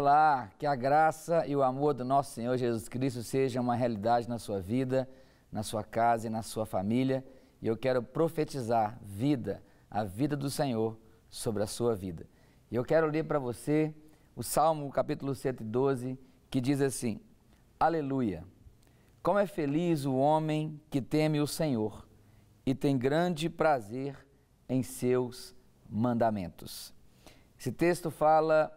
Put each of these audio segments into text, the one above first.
Olá, que a graça e o amor do nosso Senhor Jesus Cristo sejam uma realidade na sua vida, na sua casa e na sua família. E eu quero profetizar vida, a vida do Senhor sobre a sua vida. E eu quero ler para você o Salmo capítulo 112, que diz assim: Aleluia! Como é feliz o homem que teme o Senhor e tem grande prazer em seus mandamentos. Esse texto fala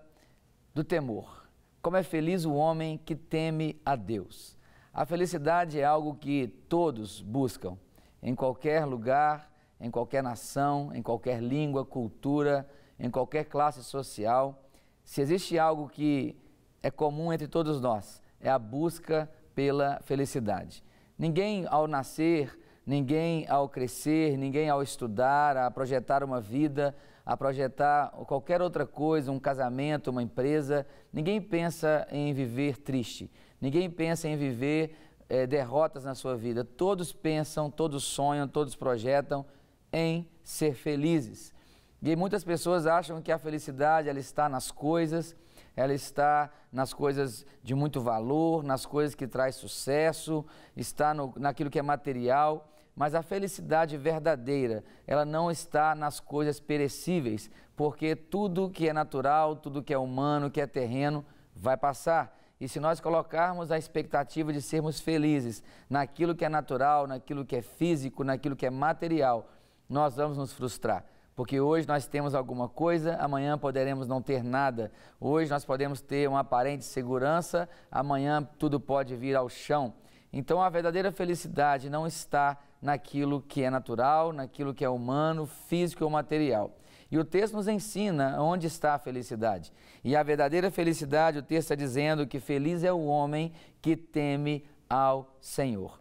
do temor. Como é feliz o homem que teme a Deus. A felicidade é algo que todos buscam, em qualquer lugar, em qualquer nação, em qualquer língua, cultura, em qualquer classe social. Se existe algo que é comum entre todos nós, é a busca pela felicidade. Ninguém ao nascer, ninguém ao crescer, ninguém ao estudar, a projetar uma vida, a projetar qualquer outra coisa, um casamento, uma empresa, ninguém pensa em viver triste, ninguém pensa em viver é, derrotas na sua vida. Todos pensam, todos sonham, todos projetam em ser felizes. E muitas pessoas acham que a felicidade ela está nas coisas, ela está nas coisas de muito valor, nas coisas que traz sucesso, está no, naquilo que é material. Mas a felicidade verdadeira, ela não está nas coisas perecíveis, porque tudo que é natural, tudo que é humano, que é terreno, vai passar. E se nós colocarmos a expectativa de sermos felizes naquilo que é natural, naquilo que é físico, naquilo que é material, nós vamos nos frustrar. Porque hoje nós temos alguma coisa, amanhã poderemos não ter nada. hoje nós podemos ter uma aparente segurança, amanhã tudo pode vir ao chão. Então a verdadeira felicidade não está naquilo que é natural, naquilo que é humano, físico ou material. E o texto nos ensina onde está a felicidade. E a verdadeira felicidade, o texto está dizendo que feliz é o homem que teme ao Senhor.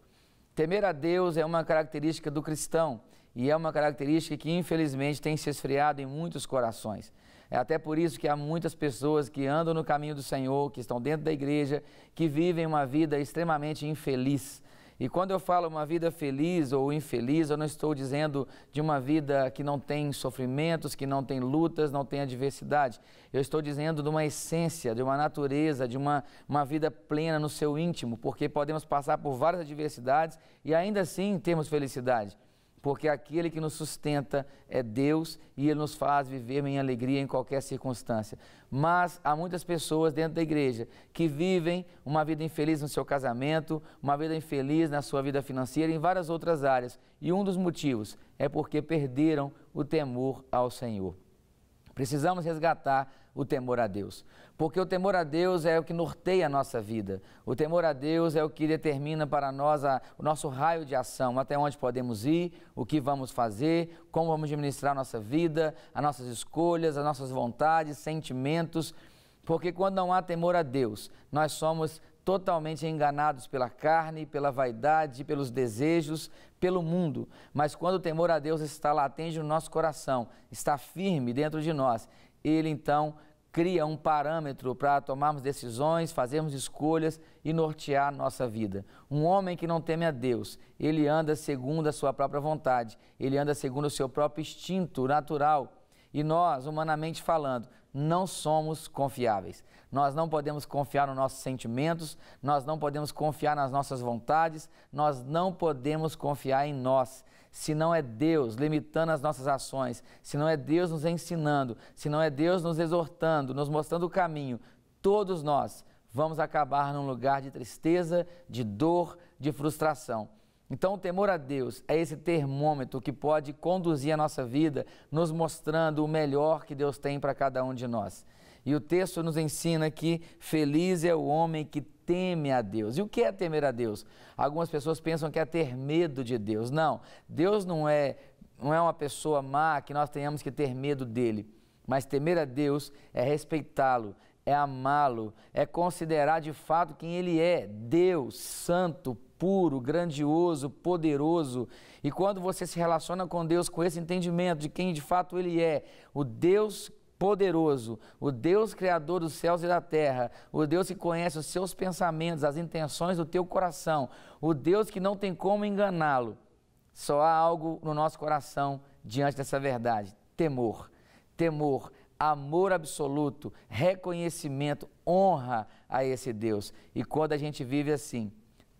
Temer a Deus é uma característica do cristão e é uma característica que infelizmente tem se esfriado em muitos corações. É até por isso que há muitas pessoas que andam no caminho do Senhor, que estão dentro da igreja, que vivem uma vida extremamente infeliz. E quando eu falo uma vida feliz ou infeliz, eu não estou dizendo de uma vida que não tem sofrimentos, que não tem lutas, não tem adversidade. Eu estou dizendo de uma essência, de uma natureza, de uma, uma vida plena no seu íntimo, porque podemos passar por várias adversidades e ainda assim termos felicidade porque aquele que nos sustenta é Deus e Ele nos faz viver em alegria em qualquer circunstância. Mas há muitas pessoas dentro da igreja que vivem uma vida infeliz no seu casamento, uma vida infeliz na sua vida financeira e em várias outras áreas. E um dos motivos é porque perderam o temor ao Senhor. Precisamos resgatar o temor a Deus, porque o temor a Deus é o que norteia a nossa vida. O temor a Deus é o que determina para nós a, o nosso raio de ação, até onde podemos ir, o que vamos fazer, como vamos administrar a nossa vida, as nossas escolhas, as nossas vontades, sentimentos. Porque quando não há temor a Deus, nós somos totalmente enganados pela carne, pela vaidade, pelos desejos, pelo mundo. Mas quando o temor a Deus está latente no nosso coração, está firme dentro de nós, ele então cria um parâmetro para tomarmos decisões, fazermos escolhas e nortear nossa vida. Um homem que não teme a Deus, ele anda segundo a sua própria vontade, ele anda segundo o seu próprio instinto natural. E nós, humanamente falando, não somos confiáveis. Nós não podemos confiar nos nossos sentimentos, nós não podemos confiar nas nossas vontades, nós não podemos confiar em nós. Se não é Deus limitando as nossas ações, se não é Deus nos ensinando, se não é Deus nos exortando, nos mostrando o caminho, todos nós vamos acabar num lugar de tristeza, de dor, de frustração. Então, o temor a Deus é esse termômetro que pode conduzir a nossa vida, nos mostrando o melhor que Deus tem para cada um de nós. E o texto nos ensina que feliz é o homem que teme a Deus. E o que é temer a Deus? Algumas pessoas pensam que é ter medo de Deus. Não, Deus não é, não é uma pessoa má que nós tenhamos que ter medo dele. Mas temer a Deus é respeitá-lo, é amá-lo, é considerar de fato quem ele é: Deus, Santo, puro, grandioso, poderoso. E quando você se relaciona com Deus com esse entendimento de quem de fato Ele é, o Deus poderoso, o Deus criador dos céus e da terra, o Deus que conhece os seus pensamentos, as intenções do teu coração, o Deus que não tem como enganá-lo. Só há algo no nosso coração diante dessa verdade: temor. Temor, amor absoluto, reconhecimento, honra a esse Deus. E quando a gente vive assim,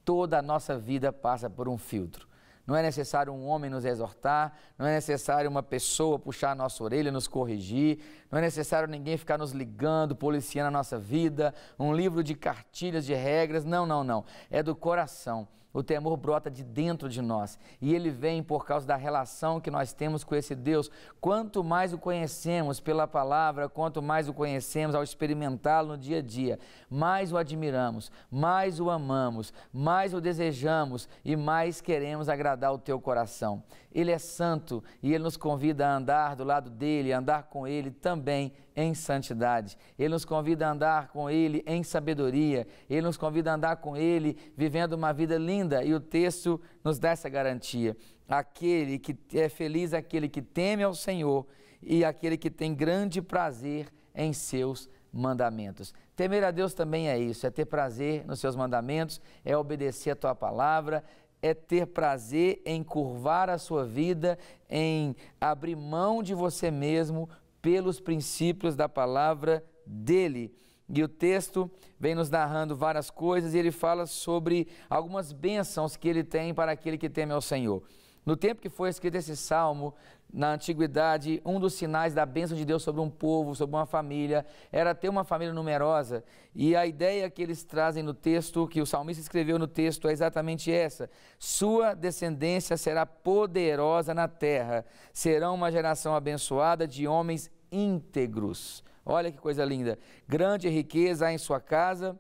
toda a nossa vida passa por um filtro. Não é necessário um homem nos exortar, não é necessário uma pessoa puxar a nossa orelha, nos corrigir, não é necessário ninguém ficar nos ligando, policiando a nossa vida, um livro de cartilhas, de regras. Não, não, não. É do coração. O temor brota de dentro de nós e ele vem por causa da relação que nós temos com esse Deus. Quanto mais o conhecemos pela palavra, quanto mais o conhecemos ao experimentá-lo no dia a dia, mais o admiramos, mais o amamos, mais o desejamos e mais queremos agradar o teu coração. Ele é santo e ele nos convida a andar do lado dele, a andar com ele também em santidade. Ele nos convida a andar com Ele em sabedoria. Ele nos convida a andar com Ele vivendo uma vida linda. E o texto nos dá essa garantia. Aquele que é feliz, é aquele que teme ao Senhor e aquele que tem grande prazer em seus mandamentos. Temer a Deus também é isso, é ter prazer nos seus mandamentos, é obedecer a tua palavra, é ter prazer em curvar a sua vida, em abrir mão de você mesmo pelos princípios da palavra dele. E o texto vem nos narrando várias coisas e ele fala sobre algumas bênçãos que ele tem para aquele que teme ao Senhor. No tempo que foi escrito esse salmo, na antiguidade, um dos sinais da bênção de Deus sobre um povo, sobre uma família, era ter uma família numerosa. E a ideia que eles trazem no texto, que o salmista escreveu no texto, é exatamente essa: Sua descendência será poderosa na terra, serão uma geração abençoada de homens íntegros. Olha que coisa linda! Grande riqueza há em sua casa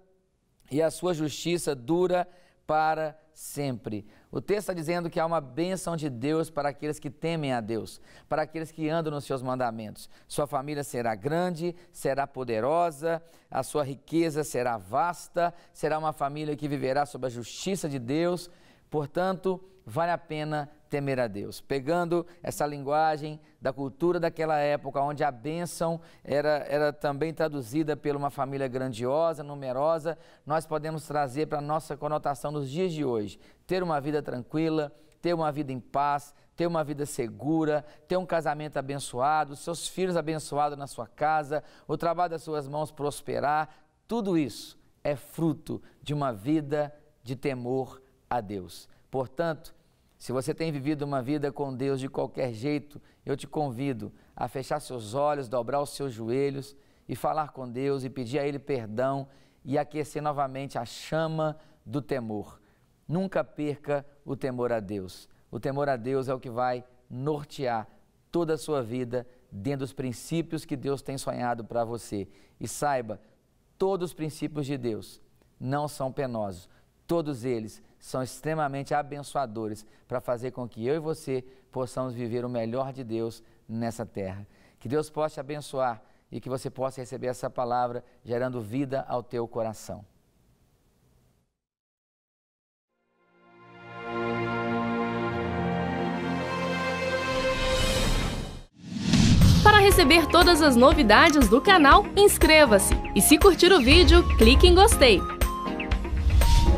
e a sua justiça dura eternamente para sempre. O texto está dizendo que há uma bênção de Deus para aqueles que temem a Deus, para aqueles que andam nos seus mandamentos. Sua família será grande, será poderosa, a sua riqueza será vasta, será uma família que viverá sob a justiça de Deus. Portanto, vale a pena temer a Deus. Pegando essa linguagem da cultura daquela época, onde a bênção era, era também traduzida por uma família grandiosa, numerosa, nós podemos trazer para a nossa conotação nos dias de hoje. Ter uma vida tranquila, ter uma vida em paz, ter uma vida segura, ter um casamento abençoado, seus filhos abençoados na sua casa, o trabalho das suas mãos prosperar, tudo isso é fruto de uma vida de temor a Deus. Portanto, se você tem vivido uma vida com Deus de qualquer jeito, eu te convido a fechar seus olhos, dobrar os seus joelhos e falar com Deus e pedir a Ele perdão e aquecer novamente a chama do temor. Nunca perca o temor a Deus. O temor a Deus é o que vai nortear toda a sua vida dentro dos princípios que Deus tem sonhado para você. E saiba, todos os princípios de Deus não são penosos. Todos eles são extremamente abençoadores para fazer com que eu e você possamos viver o melhor de Deus nessa terra. Que Deus possa te abençoar e que você possa receber essa palavra gerando vida ao teu coração. Para receber todas as novidades do canal, inscreva-se e se curtir o vídeo, clique em gostei.